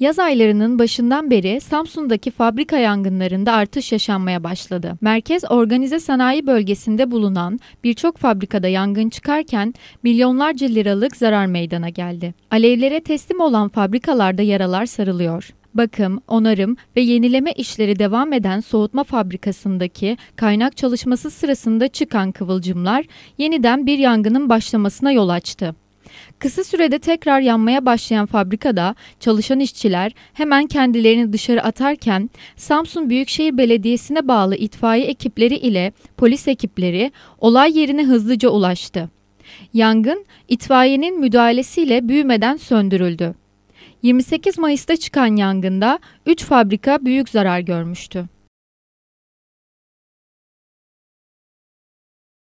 Yaz aylarının başından beri Samsun'daki fabrika yangınlarında artış yaşanmaya başladı. Merkez organize sanayi bölgesinde bulunan birçok fabrikada yangın çıkarken milyonlarca liralık zarar meydana geldi. Alevlere teslim olan fabrikalarda yaralar sarılıyor bakım, onarım ve yenileme işleri devam eden soğutma fabrikasındaki kaynak çalışması sırasında çıkan kıvılcımlar yeniden bir yangının başlamasına yol açtı. Kısa sürede tekrar yanmaya başlayan fabrikada çalışan işçiler hemen kendilerini dışarı atarken Samsun Büyükşehir Belediyesi'ne bağlı itfaiye ekipleri ile polis ekipleri olay yerine hızlıca ulaştı. Yangın itfaiyenin müdahalesiyle büyümeden söndürüldü. 28 Mayıs'ta çıkan yangında 3 fabrika büyük zarar görmüştü.